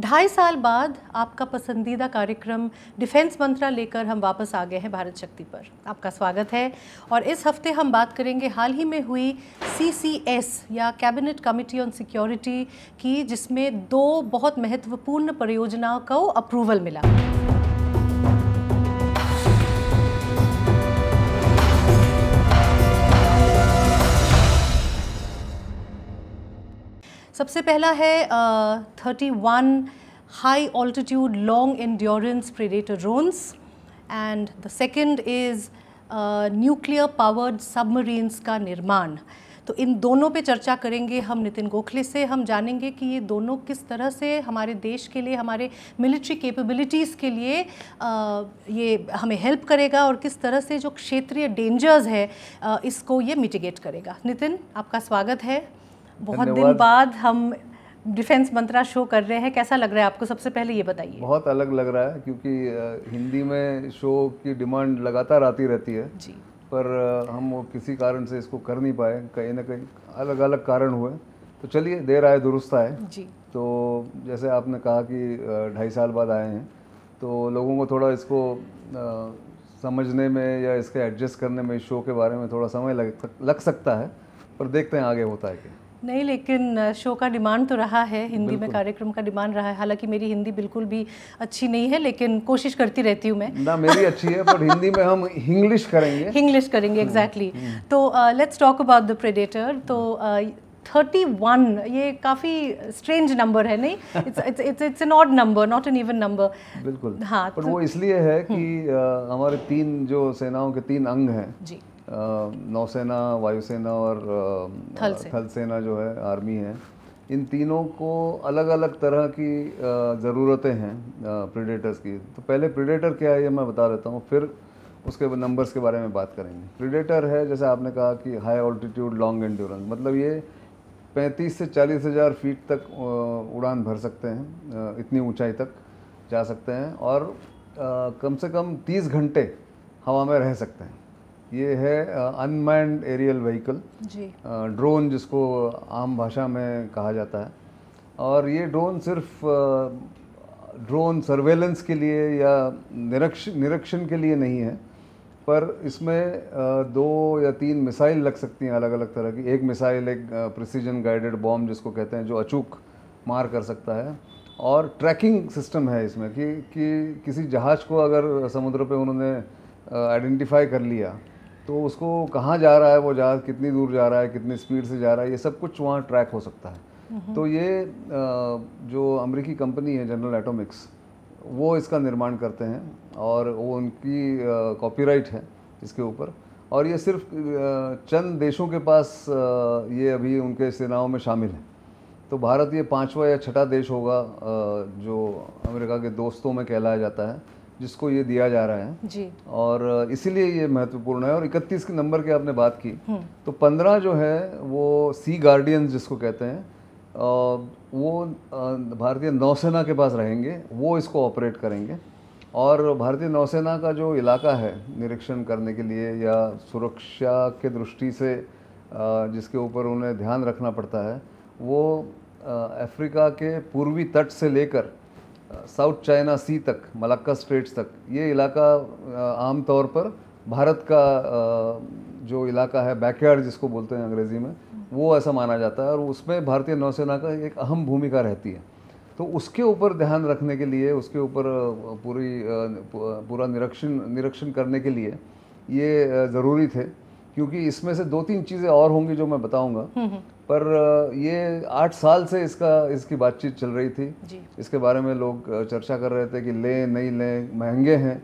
ढाई साल बाद आपका पसंदीदा कार्यक्रम डिफेंस मंत्रा लेकर हम वापस आ गए हैं भारत शक्ति पर आपका स्वागत है और इस हफ्ते हम बात करेंगे हाल ही में हुई सीसीएस या कैबिनेट कमेटी ऑन सिक्योरिटी की जिसमें दो बहुत महत्वपूर्ण परियोजनाओं को अप्रूवल मिला सबसे पहला है thirty one high altitude long endurance predator drones and the second is nuclear powered submarines का निर्माण तो इन दोनों पे चर्चा करेंगे हम नितिन गोखले से हम जानेंगे कि ये दोनों किस तरह से हमारे देश के लिए हमारे मिलिट्री कैपेबिलिटीज़ के लिए आ, ये हमें हेल्प करेगा और किस तरह से जो क्षेत्रीय डेंजर्स है आ, इसको ये मिटिगेट करेगा नितिन आपका स्वागत है बहुत दिन बाद हम डिफेंस मंत्रा शो कर रहे हैं कैसा लग रहा है आपको सबसे पहले ये बताइए बहुत अलग लग रहा है क्योंकि हिंदी में शो की डिमांड लगातार आती रहती है जी पर हम वो किसी कारण से इसको कर नहीं पाए कहीं ना कहीं अलग अलग कारण हुए तो चलिए देर आए दुरुस्त आए जी तो जैसे आपने कहा कि ढाई साल बाद आए हैं तो लोगों को थोड़ा इसको समझने में या इसके एडजस्ट करने में इस शो के बारे में थोड़ा समय लग लग सकता है पर देखते हैं आगे होता है क्या नहीं लेकिन शो का डिमांड तो रहा है हिंदी में कार्यक्रम का डिमांड रहा है हालांकि मेरी हिंदी बिल्कुल भी अच्छी नहीं है लेकिन कोशिश करती रहती हूँ मैं ना मेरी अच्छी है पर हिंदी में हम इंग्लिश करेंगे इंग्लिश करेंगे एग्जैक्टली हम्म, exactly. हम्म। तो let's talk about the predator तो थर्टी uh, वन ये काफ़ी स्ट्रेंज नंबर है नहीं it's it's an odd number not an even number बिल्कुल हाँ पर तो, वो इसलिए है कि हम्म। हमारे तीन जो सेनाओं के तीन अंग हैं जी नौसेना वायुसेना और थल, सेना जो है आर्मी है इन तीनों को अलग अलग तरह की ज़रूरतें हैं प्रीडेटर्स की तो पहले प्रीडेटर क्या है ये मैं बता देता हूँ फिर उसके नंबर्स के बारे में बात करेंगे प्रीडेटर है जैसे आपने कहा कि हाई ऑल्टीट्यूड लॉन्ग एंड्योरेंस मतलब ये 35 से चालीस हज़ार फीट तक उड़ान भर सकते हैं इतनी ऊंचाई तक जा सकते हैं और कम से कम 30 घंटे हवा में रह सकते हैं ये है अनमैंड एरियल व्हीकल ड्रोन जिसको आम भाषा में कहा जाता है और ये ड्रोन सिर्फ ड्रोन सर्वेलेंस के लिए या निरक्ष निरीक्षण के लिए नहीं है पर इसमें दो या तीन मिसाइल लग सकती हैं अलग अलग तरह की एक मिसाइल एक प्रिसीजन गाइडेड बॉम्ब जिसको कहते हैं जो अचूक मार कर सकता है और ट्रैकिंग सिस्टम है इसमें कि कि किसी जहाज़ को अगर समुद्र पे उन्होंने आइडेंटिफाई कर लिया तो उसको कहाँ जा रहा है वो जहाज़ कितनी दूर जा रहा है कितनी स्पीड से जा रहा है ये सब कुछ वहाँ ट्रैक हो सकता है तो ये जो अमेरिकी कंपनी है जनरल एटोमिक्स वो इसका निर्माण करते हैं और वो उनकी कॉपीराइट है इसके ऊपर और ये सिर्फ चंद देशों के पास ये अभी उनके सेनाओं में शामिल है तो भारत ये पाँचवा या छठा देश होगा जो अमेरिका के दोस्तों में कहलाया जाता है जिसको ये दिया जा रहा है जी और इसीलिए ये महत्वपूर्ण है और 31 के नंबर की आपने बात की हम्म। तो 15 जो है वो सी गार्डियंस जिसको कहते हैं वो भारतीय नौसेना के पास रहेंगे वो इसको ऑपरेट करेंगे और भारतीय नौसेना का जो इलाका है निरीक्षण करने के लिए या सुरक्षा के दृष्टि से जिसके ऊपर उन्हें ध्यान रखना पड़ता है वो अफ्रीका के पूर्वी तट से लेकर साउथ चाइना सी तक मलक्का स्ट्रेट्स तक ये इलाका आम तौर पर भारत का जो इलाका है बैकयार्ड जिसको बोलते हैं अंग्रेज़ी में वो ऐसा माना जाता है और उसमें भारतीय नौसेना का एक अहम भूमिका रहती है तो उसके ऊपर ध्यान रखने के लिए उसके ऊपर पूरी पूरा निरीक्षण निरीक्षण करने के लिए ये ज़रूरी थे क्योंकि इसमें से दो तीन चीज़ें और होंगी जो मैं बताऊंगा हम्म, हम्म। पर ये आठ साल से इसका इसकी बातचीत चल रही थी जी। इसके बारे में लोग चर्चा कर रहे थे कि लें नहीं लें महंगे हैं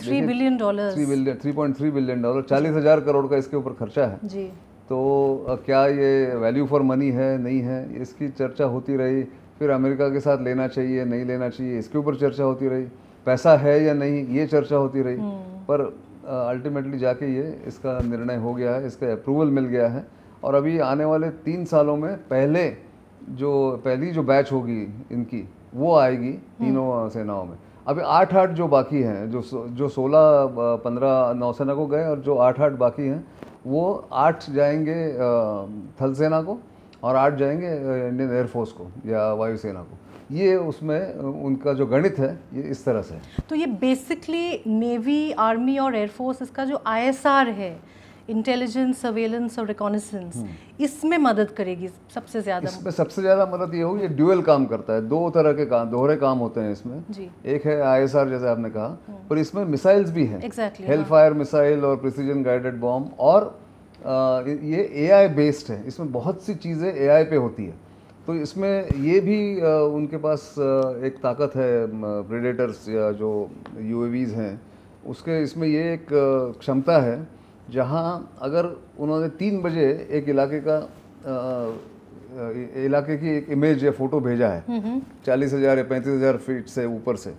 three billion dollar three billion three point three billion dollar चालीस हज़ार करोड़ का इसके ऊपर खर्चा है जी। तो क्या ये वैल्यू फॉर मनी है नहीं है इसकी चर्चा होती रही फिर अमेरिका के साथ लेना चाहिए नहीं लेना चाहिए इसके ऊपर चर्चा होती रही पैसा है या नहीं ये चर्चा होती रही हम्म। पर अल्टीमेटली जाके ये इसका निर्णय हो गया है इसका अप्रूवल मिल गया है और अभी आने वाले तीन सालों में पहले जो पहली जो बैच होगी इनकी वो आएगी तीनों हम्म। सेनाओं में अभी आठ आठ जो बाकी हैं जो जो सोलह पंद्रह नौसेना को गए और जो आठ आठ बाकी हैं वो आठ जाएंगे थल सेना को और आठ जाएंगे इंडियन एयरफोर्स को या वायुसेना को ये उसमें उनका जो गणित है ये इस तरह से तो ये बेसिकली नेवी आर्मी और एयरफोर्स इसका जो आईएसआर है इंटेलिजेंस सर्वेलेंस और रिकॉनिसेंस हम्म। इसमें मदद करेगी सबसे ज़्यादा इसमें सबसे ज़्यादा मदद ये होगी ये ड्यूएल काम करता है दो तरह के काम दोहरे काम होते हैं इसमें जी। एक है आईएसआर जैसे आपने कहा पर हम्म। इसमें मिसाइल्स भी हैं एग्जैक्टली हेल फायर मिसाइल और प्रिसीजन गाइडेड बॉम्ब और आ, ये ए बेस्ड है इसमें बहुत सी चीज़ें ए पे होती है तो इसमें ये भी उनके पास एक ताकत है प्रेडेटर्स या जो यू हैं उसके इसमें ये एक क्षमता है जहाँ अगर उन्होंने तीन बजे एक इलाके का इलाके की एक इमेज या फ़ोटो भेजा है हम्म, हम्म। चालीस हज़ार या पैंतीस हज़ार फीट से ऊपर से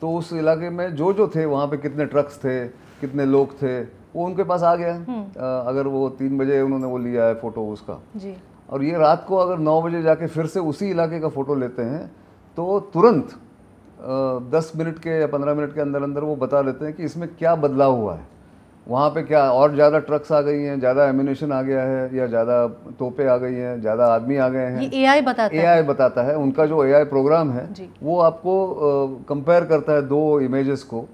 तो उस इलाके में जो जो थे वहाँ पे कितने ट्रक्स थे कितने लोग थे वो उनके पास आ गया हम्म। अगर वो तीन बजे उन्होंने वो लिया है फ़ोटो उसका जी और ये रात को अगर नौ बजे जाके फिर से उसी इलाके का फ़ोटो लेते हैं तो तुरंत दस मिनट के या पंद्रह मिनट के अंदर अंदर वो बता देते हैं कि इसमें क्या बदलाव हुआ है वहाँ पे क्या और ज़्यादा ट्रक्स आ गई हैं ज़्यादा एमिनेशन आ गया है या ज़्यादा तोपे आ गई हैं ज़्यादा आदमी आ गए हैं ए आई बताता ए है। बताता है उनका जो आई प्रोग्राम है वो आपको कंपेयर करता है दो इमेजेस को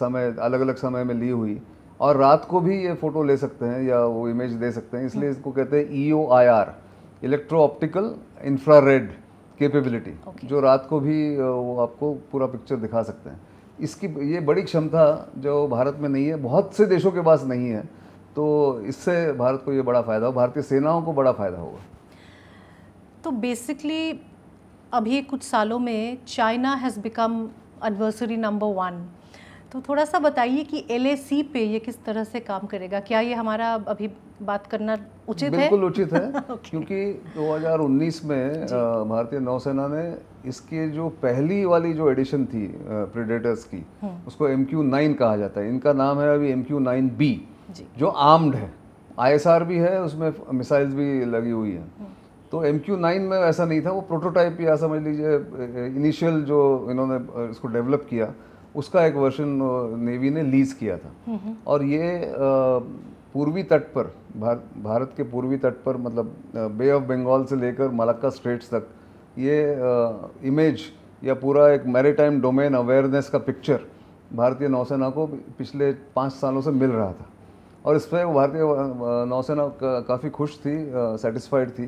समय अलग अलग समय में ली हुई और रात को भी ये फ़ोटो ले सकते हैं या वो इमेज दे सकते हैं इसलिए इसको कहते हैं E O I R electro optical infrared capability जो रात को भी वो आपको पूरा पिक्चर दिखा सकते हैं इसकी ये बड़ी क्षमता जो भारत में नहीं है बहुत से देशों के पास नहीं है तो इससे भारत को ये बड़ा फ़ायदा हो भारतीय सेनाओं को बड़ा फ़ायदा होगा तो बेसिकली अभी कुछ सालों में China has become adversary number one तो थोड़ा सा बताइए कि एल पे ये किस तरह से काम करेगा क्या ये हमारा अभी बात करना उचित है बिल्कुल उचित है क्योंकि 2019 में भारतीय नौसेना ने इसके जो पहली वाली जो एडिशन थी प्रेडेटर्स की हम्म। उसको एम क्यू नाइन कहा जाता है इनका नाम है अभी एम क्यू नाइन बी जो आर्म्ड है आईएसआर भी है उसमें मिसाइल्स भी लगी हुई हैं हम्म। तो एम क्यू नाइन में ऐसा नहीं था वो प्रोटोटाइप या समझ लीजिए इनिशियल जो इन्होंने इसको डेवलप किया उसका एक वर्षन नेवी ने लीज किया था हम्म, हम्म। और ये पूर्वी तट पर भार, भारत के पूर्वी तट पर मतलब बे ऑफ बंगाल से लेकर मलक्का स्ट्रेट्स तक ये इमेज या पूरा एक मैरीटाइम डोमेन अवेयरनेस का पिक्चर भारतीय नौसेना को पिछले पाँच सालों से मिल रहा था और इस पर भारतीय नौसेना का, काफ़ी खुश थी सेटिस्फाइड थी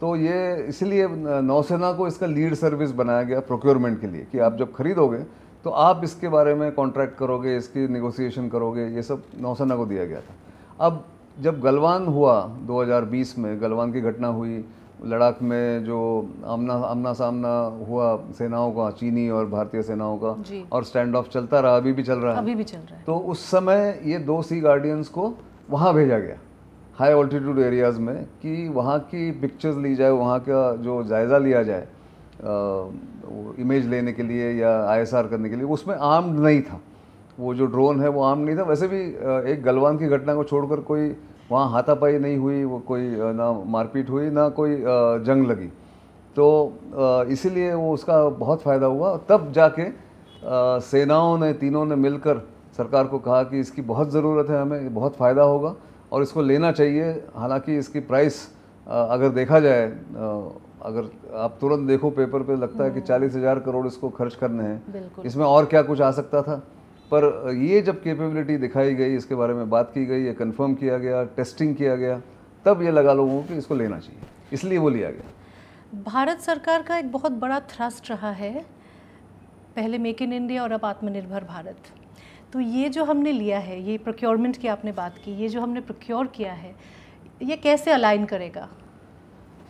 तो ये इसलिए नौसेना को इसका लीड सर्विस बनाया गया प्रोक्योरमेंट के लिए कि आप जब खरीदोगे तो आप इसके बारे में कॉन्ट्रैक्ट करोगे इसकी निगोसिएशन करोगे ये सब नौसेना को दिया गया था अब जब गलवान हुआ 2020 में गलवान की घटना हुई लडाख में जो आमना आमना सामना हुआ सेनाओं का चीनी और भारतीय सेनाओं का और स्टैंड ऑफ चलता रहा अभी भी चल रहा है अभी भी चल रहा है तो उस समय ये दो सी गार्डियंस को वहाँ भेजा गया हाई ऑल्टीट्यूड एरियाज़ में कि वहाँ की पिक्चर्स ली जाए वहाँ का जो जायज़ा लिया जाए इमेज लेने के लिए या आईएसआर करने के लिए उसमें आर्म्ड नहीं था वो जो ड्रोन है वो आर्म नहीं था वैसे भी एक गलवान की घटना को छोड़कर कोई वहाँ हाथापाई नहीं हुई वो कोई ना मारपीट हुई ना कोई जंग लगी तो इसीलिए वो उसका बहुत फ़ायदा हुआ तब जाके सेनाओं ने तीनों ने मिलकर सरकार को कहा कि इसकी बहुत ज़रूरत है हमें बहुत फ़ायदा होगा और इसको लेना चाहिए हालांकि इसकी प्राइस अगर देखा जाए अगर आप तुरंत देखो पेपर पे लगता है कि हम्म। चालीस हजार करोड़ इसको खर्च करने हैं इसमें और क्या कुछ आ सकता था पर ये जब कैपेबिलिटी दिखाई गई इसके बारे में बात की गई ये कंफर्म किया गया टेस्टिंग किया गया तब ये लगा लोगों को इसको लेना चाहिए इसलिए वो लिया गया भारत सरकार का एक बहुत बड़ा थ्रस्ट रहा है पहले मेक इन इंडिया और अब आत्मनिर्भर भारत तो ये जो हमने लिया है ये प्रोक्योरमेंट की आपने बात की ये जो हमने प्रोक्योर किया है ये कैसे अलाइन करेगा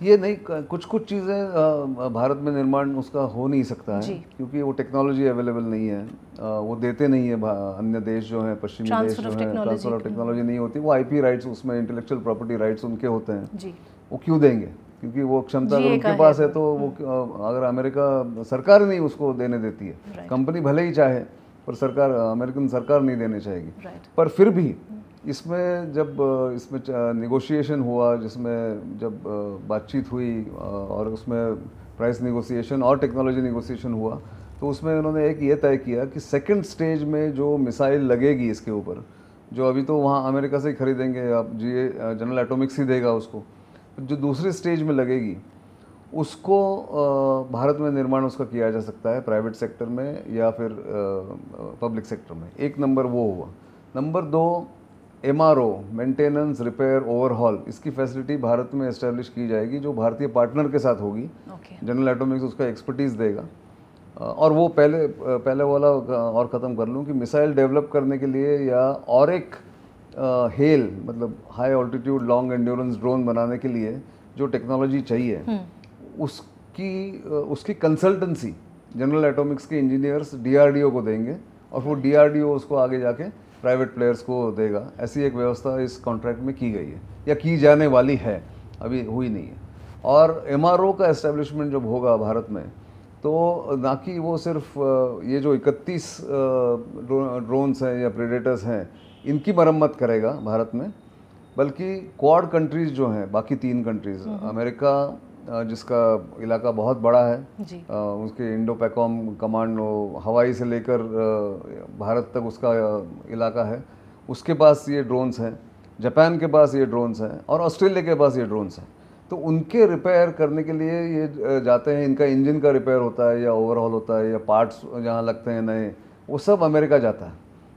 ये नहीं कुछ कुछ चीज़ें भारत में निर्माण उसका हो नहीं सकता है क्योंकि वो टेक्नोलॉजी अवेलेबल नहीं है वो देते नहीं है अन्य देश जो है पश्चिमी देश जो है ट्रांसफर ऑफ टेक्नोलॉजी नहीं होती वो आईपी राइट्स उसमें इंटेलेक्चुअल प्रॉपर्टी राइट्स उनके होते हैं जी वो क्यों देंगे क्योंकि वो क्षमता अगर उनके पास है तो वो हम्म। अगर अमेरिका सरकार नहीं उसको देने देती है कंपनी भले ही चाहे पर सरकार अमेरिकन सरकार नहीं देने चाहेगी पर फिर भी इसमें जब इसमें निगोशिएशन हुआ जिसमें जब बातचीत हुई और उसमें प्राइस निगोशिएशन और टेक्नोलॉजी निगोशिएशन हुआ तो उसमें उन्होंने एक ये तय किया कि सेकंड स्टेज में जो मिसाइल लगेगी इसके ऊपर जो अभी तो वहाँ अमेरिका से ही खरीदेंगे आप जी जनरल एटोमिक्स ही देगा उसको जो दूसरी स्टेज में लगेगी उसको भारत में निर्माण उसका किया जा सकता है प्राइवेट सेक्टर में या फिर पब्लिक सेक्टर में एक नंबर वो हुआ नंबर दो M R O maintenance repair overhaul इसकी फैसिलिटी भारत में इस्टेब्लिश की जाएगी जो भारतीय पार्टनर के साथ होगी जनरल एटोमिक्स उसका एक्सपर्टीज़ देगा और वो पहले पहले वाला और ख़त्म कर लूँ कि मिसाइल डेवलप करने के लिए या और एक हेल मतलब high altitude long endurance drone बनाने के लिए जो टेक्नोलॉजी चाहिए हम्म। उसकी उसकी कंसल्टेंसी जनरल एटोमिक्स के इंजीनियर्स डीआरडीओ को देंगे और वो डीआरडीओ उसको आगे जाके प्राइवेट प्लेयर्स को देगा ऐसी एक व्यवस्था इस कॉन्ट्रैक्ट में की गई है या की जाने वाली है अभी हुई नहीं है और एम का एस्टेब्लिशमेंट जब होगा भारत में तो ना कि वो सिर्फ ये जो 31 ड्रोन्स हैं या प्रेडेटर्स हैं इनकी मरम्मत करेगा भारत में बल्कि क्वाड कंट्रीज़ जो हैं बाकी तीन कंट्रीज़ हम्म। अमेरिका जिसका इलाका बहुत बड़ा है जी। उसके इंडो पैकॉम कमांड हवाई से लेकर भारत तक उसका इलाका है उसके पास ये ड्रोन्स हैं जापान के पास ये ड्रोन्स हैं और ऑस्ट्रेलिया के पास ये ड्रोन्स हैं तो उनके रिपेयर करने के लिए ये जाते हैं इनका इंजन का रिपेयर होता है या ओवरऑल होता है या पार्ट्स जहाँ लगते हैं नए वो सब अमेरिका जाता है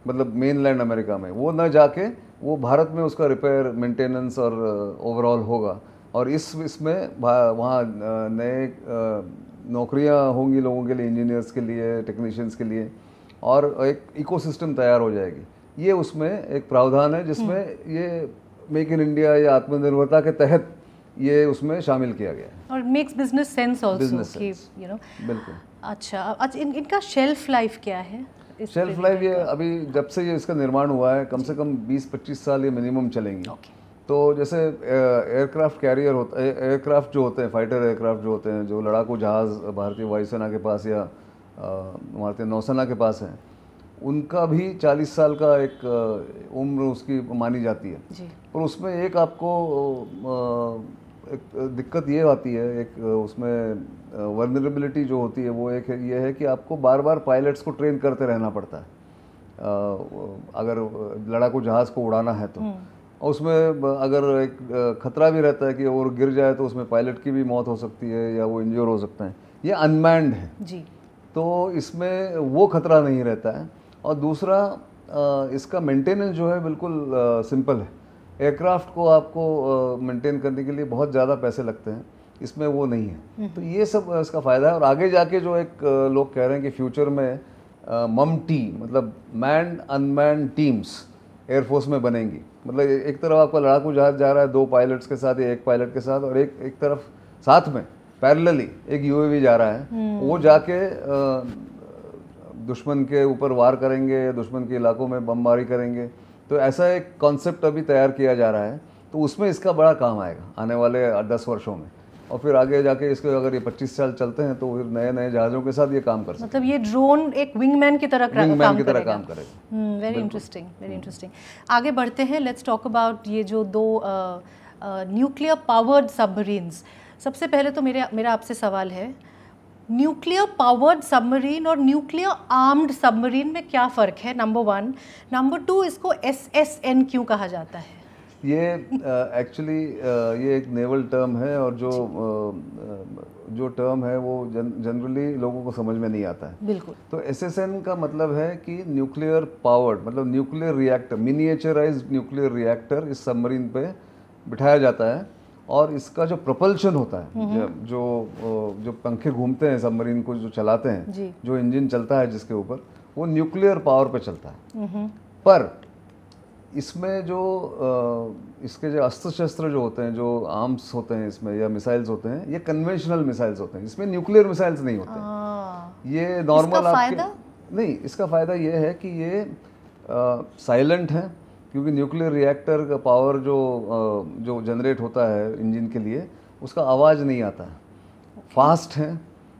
मतलब मेन लैंड अमेरिका में वो न जाके वो भारत में उसका रिपेयर मेंटेनेंस और ओवरऑल होगा और इस इसमें वहाँ नए नौकरियाँ होंगी लोगों के लिए इंजीनियर्स के लिए टेक्नीशियंस के लिए और एक इकोसिस्टम तैयार हो जाएगी ये उसमें एक प्रावधान है जिसमें हम्म। ये मेक इन इंडिया या आत्मनिर्भरता के तहत ये उसमें शामिल किया गया है और makes business sense also you know बिल्कुल अच्छा अच्छा इन, इनका शेल्फ लाइफ क्या है शेल्फ लाइफ ये अभी जब से ये इसका निर्माण हुआ है कम से कम 20-25 साल ये मिनिमम चलेंगे okay. तो जैसे एयरक्राफ्ट कैरियर होता एयरक्राफ्ट जो होते हैं फाइटर एयरक्राफ्ट जो होते हैं जो लड़ाकू जहाज़ भारतीय वायुसेना के पास या भारतीय नौसेना के पास हैं उनका भी 40 साल का एक उम्र उसकी मानी जाती है जी। उसमें एक आपको एक दिक्कत ये आती है एक उसमें वर्नरेबिलिटी जो होती है वो एक ये है कि आपको बार बार पायलट्स को ट्रेन करते रहना पड़ता है अगर लड़ाकू जहाज़ को उड़ाना है तो हम्म। और उसमें अगर एक खतरा भी रहता है कि और गिर जाए तो उसमें पायलट की भी मौत हो सकती है या वो इंजोर हो सकते हैं ये अनमैंड है जी तो इसमें वो खतरा नहीं रहता है और दूसरा इसका मेंटेनेंस जो है बिल्कुल सिंपल है एयरक्राफ्ट को आपको मेंटेन करने के लिए बहुत ज़्यादा पैसे लगते हैं इसमें वो नहीं है हम्म। तो ये सब इसका फ़ायदा है और आगे जाके जो एक लोग कह रहे हैं कि फ्यूचर में मम टी मतलब मैन अनमैन टीम्स एयरफोर्स में बनेंगी मतलब एक तरफ आपका लड़ाकू जहाज जा रहा है दो पायलट्स के साथ या एक पायलट के साथ और एक एक तरफ साथ में पैरेलली एक यूएवी जा रहा है हम्म। वो जाके दुश्मन के ऊपर वार करेंगे या दुश्मन के इलाकों में बमबारी करेंगे तो ऐसा एक कॉन्सेप्ट अभी तैयार किया जा रहा है तो उसमें इसका बड़ा काम आएगा आने वाले दस वर्षों में और फिर आगे जाके इसके अगर ये 25 साल चलते हैं तो फिर नए नए जहाज़ों के साथ ये काम कर सकते मतलब ये ड्रोन एक विंगमैन की तरह विंगमैन की तरह काम करेगा वेरी इंटरेस्टिंग वेरी इंटरेस्टिंग आगे बढ़ते हैं लेट्स टॉक अबाउट ये जो दो न्यूक्लियर पावर्ड सबमरीन्स सबसे पहले तो मेरे मेरा आपसे सवाल है न्यूक्लियर पावर्ड सबमरीन और न्यूक्लियर आर्म्ड सबमरीन में क्या फ़र्क है नंबर वन नंबर टू इसको एस एस एन क्यों कहा जाता है ये एक्चुअली ये एक नेवल टर्म है और जो जो टर्म है वो जनरली लोगों को समझ में नहीं आता है बिल्कुल तो एन का मतलब है कि न्यूक्लियर पावर्ड मतलब nuclear reactor miniaturise nuclear reactor इस सबमरीन पे बिठाया जाता है और इसका जो प्रपल्शन होता है जो जो पंखे घूमते हैं सबमरीन को जो चलाते हैं जो इंजन चलता है जिसके ऊपर वो न्यूक्लियर पावर पर चलता है पर इसमें जो इसके जो अस्त्र शस्त्र जो होते हैं जो आर्म्स होते हैं इसमें या मिसाइल्स होते हैं ये कन्वेंशनल मिसाइल्स होते हैं इसमें न्यूक्लियर मिसाइल्स नहीं होते हाँ। ये नॉर्मल आपके नहीं इसका फ़ायदा ये है कि ये साइलेंट हैं क्योंकि न्यूक्लियर रिएक्टर का पावर जो आ, जो जनरेट होता है इंजन के लिए उसका आवाज़ नहीं आता है फास्ट हैं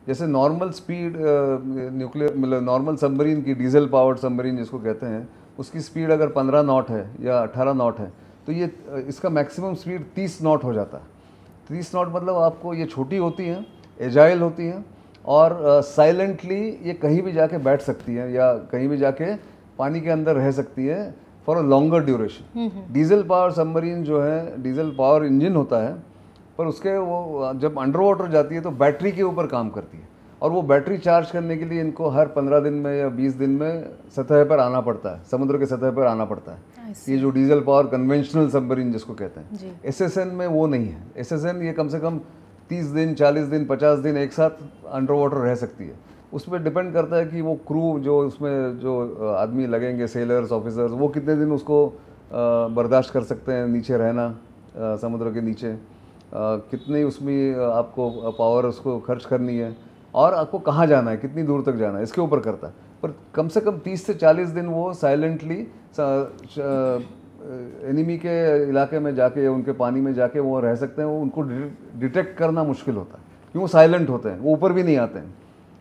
जैसे नॉर्मल स्पीड न्यूक्लियर मतलब नॉर्मल सबमरीन की डीजल पावर्ड सबमरीन जिसको कहते हैं उसकी स्पीड अगर 15 नॉट है या 18 नॉट है तो ये इसका मैक्सिमम स्पीड 30 नॉट हो जाता है 30 नॉट मतलब आपको ये छोटी होती हैं एजाइल होती हैं और साइलेंटली uh, ये कहीं भी जाके बैठ सकती हैं या कहीं भी जाके पानी के अंदर रह सकती है for a longer duration diesel power submarine जो है डीजल पावर इंजन होता है पर उसके वो जब अंडर वाटर जाती है तो बैटरी के ऊपर काम करती है और वो बैटरी चार्ज करने के लिए इनको हर पंद्रह दिन में या बीस दिन में सतह पर आना पड़ता है समुद्र के सतह पर आना पड़ता है ये जो डीजल पावर कन्वेंशनल सबमरीन जिसको कहते हैं एस एस एन में वो नहीं है एस एस एन ये कम से कम तीस दिन चालीस दिन पचास दिन एक साथ अंडर वाटर रह सकती है उस पर डिपेंड करता है कि वो क्रू जो उसमें जो आदमी लगेंगे सेलर्स ऑफिसर्स वो कितने दिन उसको बर्दाश्त कर सकते हैं नीचे रहना समुद्र के नीचे कितनी उसमें आपको पावर उसको खर्च करनी है और आपको कहाँ जाना है कितनी दूर तक जाना है इसके ऊपर करता है पर कम से कम 30 से 40 दिन वो साइलेंटली एनिमी के इलाके में जाके या उनके पानी में जाके वो रह सकते हैं वो उनको डिटेक्ट करना मुश्किल होता है क्यों वो साइलेंट होते हैं वो ऊपर भी नहीं आते हैं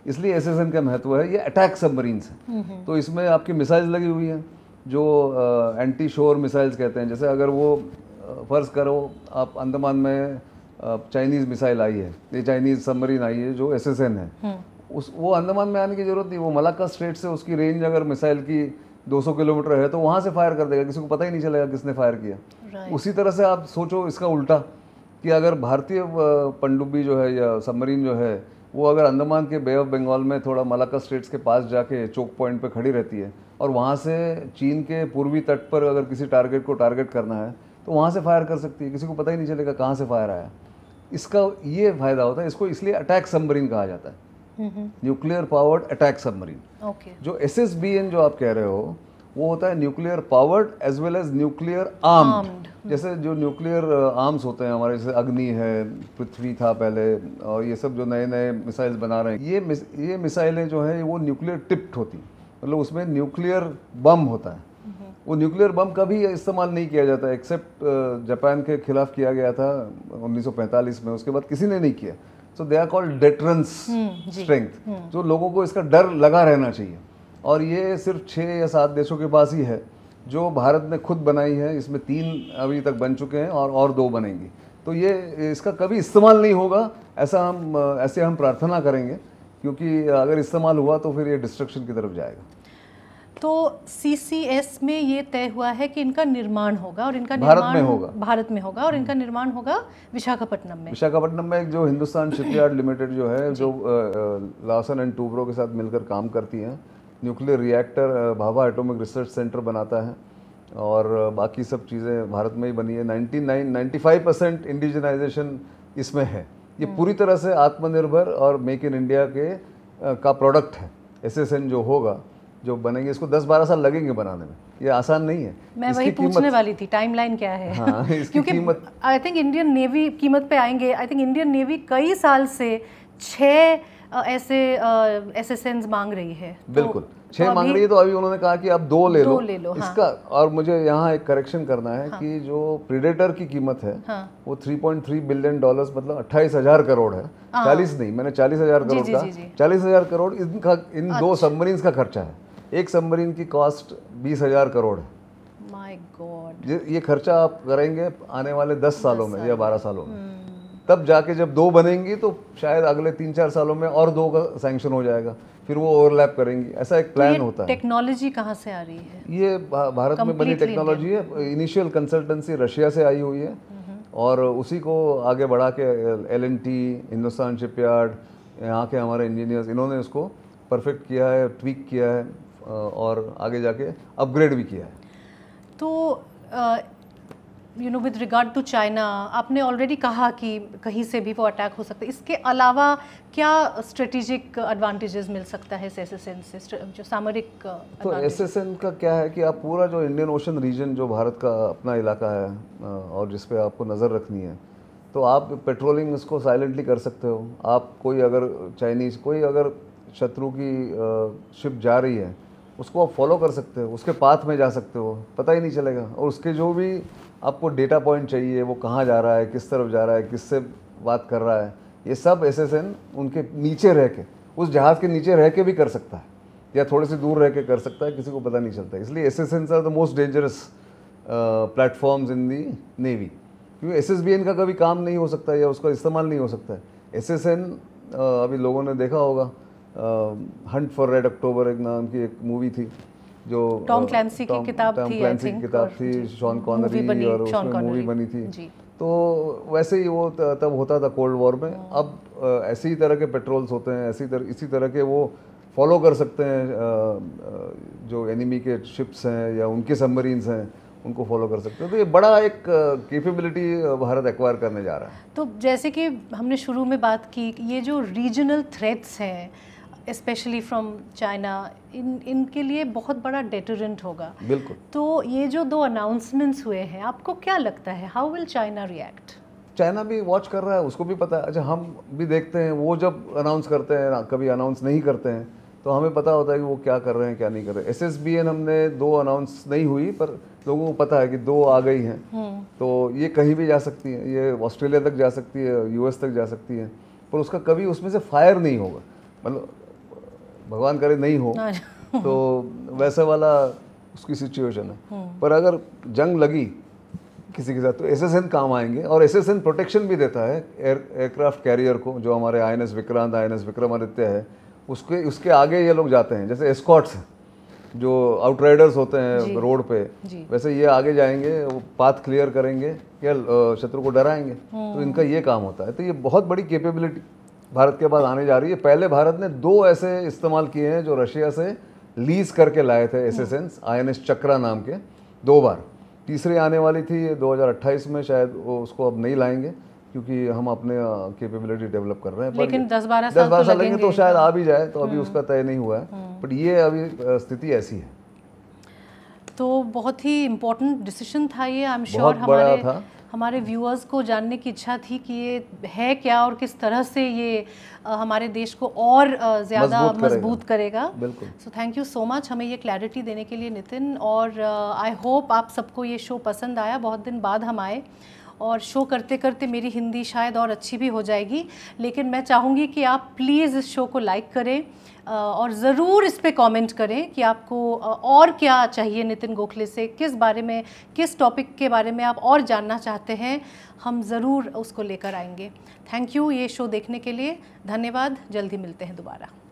इसलिए एस एस एन का महत्व है ये अटैक सबमरीन्स हैं हम्म, हम्म। तो इसमें आपकी मिसाइल लगी हुई हैं जो एंटी शोर मिसाइल्स कहते हैं जैसे अगर वो फ़र्ज़ करो आप अंदमान में चाइनीज़ मिसाइल आई है ये चाइनीज़ सबमरीन आई है जो एस है हम्म। उस वो अंडमान में आने की ज़रूरत नहीं वो मलाका स्ट्रेट से उसकी रेंज अगर मिसाइल की 200 किलोमीटर है तो वहाँ से फायर कर देगा किसी को पता ही नहीं चलेगा किसने फायर किया उसी तरह से आप सोचो इसका उल्टा कि अगर भारतीय पनडुब्बी जो है या सबमरीन जो है वो अगर अंडमान के बे ऑफ बंगाल में थोड़ा मलाका स्ट्रेट्स के पास जाके चौक पॉइंट पे खड़ी रहती है और वहाँ से चीन के पूर्वी तट पर अगर किसी टारगेट को टारगेट करना है तो वहाँ से फायर कर सकती है किसी को पता ही नहीं चलेगा कहाँ से फायर आया इसका ये फायदा होता है इसको इसलिए अटैक सबमरीन कहा जाता है न्यूक्लियर पावर्ड अटैक सबमरीन जो एस एस बी एन जो आप कह रहे हो वो होता है nuclear powered as well as nuclear arm जैसे जो न्यूक्लियर आर्म्स uh, होते हैं हमारे जैसे अग्नि है पृथ्वी था पहले और ये सब जो नए नए मिसाइल्स बना रहे हैं ये मिस, ये मिसाइलें जो हैं वो न्यूक्लियर टिप्ट होती मतलब उसमें न्यूक्लियर बम होता है वो न्यूक्लियर बम कभी इस्तेमाल नहीं किया जाता एक्सेप्ट जापान के खिलाफ किया गया था 1945 में उसके बाद किसी ने नहीं किया so they are called deterrence strength जो लोगों को इसका डर लगा रहना चाहिए और ये सिर्फ छः या सात देशों के पास ही है जो भारत ने खुद बनाई है इसमें तीन अभी तक बन चुके हैं और और दो बनेंगी तो ये इसका कभी इस्तेमाल नहीं होगा ऐसा हम ऐसे हम प्रार्थना करेंगे क्योंकि अगर इस्तेमाल हुआ तो फिर ये डिस्ट्रक्शन की तरफ जाएगा तो सीसीएस में ये तय हुआ है कि इनका निर्माण होगा और इनका भारत में होगा भारत में होगा और हम्म। इनका निर्माण होगा विशाखापट्टनम में विशाखापट्टनम में जो हिंदुस्तान शिपयार्ड लिमिटेड जो है जो लासन एंड टूब्रो के साथ मिलकर काम करती हैं nuclear reactor Bhabha atomic research centre बनाता है और बाकी सब चीज़ें भारत में ही बनी है नाइन्टी 95 परसेंट इंडिजनाइजेशन इसमें है ये हम्म। पूरी तरह से आत्मनिर्भर और मेक इन इंडिया के का प्रोडक्ट है एस जो होगा जो बनेंगे इसको 10-12 साल लगेंगे बनाने में ये आसान नहीं है मैं वही पूछने वाली थी टाइमलाइन क्या है हाँ, क्योंकि आई थिंक इंडियन नेवी कीमत पे आएंगे आई थिंक इंडियन नेवी कई साल से छः ऐसे एसेसेंस मांग रही है तो- बिल्कुल तो, छः तो मांग रही है तो अभी उन्होंने कहा कि आप दो ले दो लो, ले लो हाँ। इसका हाँ। और मुझे यहाँ एक करेक्शन करना है हाँ। कि जो प्रीडेटर की कीमत है हाँ। वो 3.3 बिलियन डॉलर्स मतलब अट्ठाईस हजार करोड़ है हाँ। चालीस नहीं मैंने चालीस हजार करोड़ का चालीस हजार करोड़ इनका इन अच्छा. दो सबमरीन्स का खर्चा है एक सबमरीन की कॉस्ट बीस हजार करोड़ है माय गॉड ये, ये खर्चा आप करेंगे आने वाले दस सालों में या बारह सालों में हम्म। तब जाके जब दो बनेंगी तो शायद अगले तीन चार सालों में और दो का सेंक्शन हो जाएगा फिर वो ओवरलैप करेंगी ऐसा एक प्लान तो होता है टेक्नोलॉजी कहाँ से आ रही है ये भारत में बनी टेक्नोलॉजी है इनिशियल कंसल्टेंसी रशिया से आई हुई है हम्म। और उसी को आगे बढ़ा के L and T Hindustan shipyard यहाँ के हमारे इंजीनियर्स इन्होंने उसको परफेक्ट किया है ट्विक किया है और आगे जाके अपग्रेड भी किया है तो you know with regard to China आपने ऑलरेडी कहा कि कहीं से भी वो अटैक हो सकता है इसके अलावा क्या स्ट्रेटेजिक एडवांटेजेस मिल सकता है एस से जो सामरिक तो एस एस एन का क्या है कि आप पूरा जो इंडियन ओशन रीजन जो भारत का अपना इलाका है और जिस पर आपको नज़र रखनी है तो आप पेट्रोलिंग इसको साइलेंटली कर सकते हो आप कोई अगर चाइनीज़ कोई अगर शत्रु की शिप जा रही है उसको आप फॉलो कर सकते हो उसके पाथ में जा सकते हो पता ही नहीं चलेगा और उसके जो भी आपको डेटा पॉइंट चाहिए वो कहाँ जा रहा है किस तरफ जा रहा है किससे बात कर रहा है ये सब एस एस एन उनके नीचे रह के उस जहाज़ के नीचे रह के भी कर सकता है या थोड़े से दूर रह के कर सकता है किसी को पता नहीं चलता इसलिए S S N are the most dangerous platforms in the navy क्योंकि एस एस बी एन का कभी काम नहीं हो सकता या उसका इस्तेमाल नहीं हो सकता है एस एस एन अभी लोगों ने देखा होगा हंट फॉर रेड अक्टूबर एक नाम की एक मूवी थी जो टॉम क्लैंसी की किताब थी टॉम थी क्लैंसी की किताब थी शॉन कॉनरी और उसमें मूवी बनी थी तो वैसे ही वो तब होता था कोल्ड वॉर में हाँ। अब ऐसी ही तरह के पेट्रोल्स होते हैं ऐसी तरह इसी तरह के वो फॉलो कर सकते हैं जो एनिमी के शिप्स हैं या उनके सबमरीन्स हैं उनको फॉलो कर सकते हैं तो ये बड़ा एक कैपेबिलिटी भारत एक्वायर करने जा रहा है तो जैसे कि हमने शुरू में बात की ये जो रीजनल थ्रेट्स हैं स्पेशली फ्राम चाइना इन इनके लिए बहुत बड़ा डेटरेंट होगा बिल्कुल तो ये जो दो अनाउंसमेंट्स हुए हैं आपको क्या लगता है how will China react China भी वॉच कर रहा है उसको भी पता है अच्छा हम भी देखते हैं वो जब अनाउंस करते हैं कभी अनाउंस नहीं करते हैं तो हमें पता होता है कि वो क्या कर रहे हैं क्या नहीं कर रहे एस एस बी एन हमने दो अनाउंस नहीं हुई पर लोगों को पता है कि दो आ गई हैं हम्म। तो ये कहीं भी जा सकती हैं ये ऑस्ट्रेलिया तक जा सकती है यूएस तक जा सकती है पर उसका कभी उसमें से फायर नहीं होगा मतलब भगवान करे नहीं हो तो वैसे वाला उसकी सिचुएशन है हम्म। पर अगर जंग लगी किसी के साथ तो एस काम आएंगे और एस प्रोटेक्शन भी देता है एयर एयरक्राफ्ट कैरियर को जो हमारे आई विक्रांत आई विक्रमादित्य है उसके उसके आगे ये लोग जाते हैं जैसे एस्कॉट्स हैं जो आउटराइडर्स होते हैं रोड पे वैसे ये आगे जाएंगे वो पाथ क्लियर करेंगे या शत्रु को डराएंगे हम्म। तो इनका ये काम होता है तो ये बहुत बड़ी कैपेबिलिटी भारत के बाद आने जा रही है पहले भारत ने दो ऐसे इस्तेमाल किए हैं जो रशिया से लीज करके लाए थे एस हम्म। एस एंस आई एन एस चक्रा नाम के दो बार तीसरी आने वाली थी 2028 में शायद वो उसको अब नहीं लाएंगे क्योंकि हम अपने कैपेबिलिटी डेवलप कर रहे हैं लेकिन दस बारह साल, बारह तो साल तो लगेंगे तो शायद आ भी जाए तो अभी हम्म। उसका तय नहीं हुआ है बट हम्म। ये अभी स्थिति ऐसी है तो बहुत ही इम्पोर्टेंट डिसीजन था ये आई एम श्योर हमारे हमारे व्यूअर्स को जानने की इच्छा थी कि ये है क्या और किस तरह से ये हमारे देश को और ज़्यादा मजबूत करेगा so thank you so much हमें ये क्लैरिटी देने के लिए नितिन और आई होप आप सबको ये शो पसंद आया बहुत दिन बाद हम आए और शो करते करते मेरी हिंदी शायद और अच्छी भी हो जाएगी लेकिन मैं चाहूँगी कि आप प्लीज़ इस शो को लाइक करें और ज़रूर इस पर कॉमेंट करें कि आपको और क्या चाहिए नितिन गोखले से किस बारे में किस टॉपिक के बारे में आप और जानना चाहते हैं हम ज़रूर उसको लेकर आएंगे थैंक यू ये शो देखने के लिए धन्यवाद जल्दी मिलते हैं दोबारा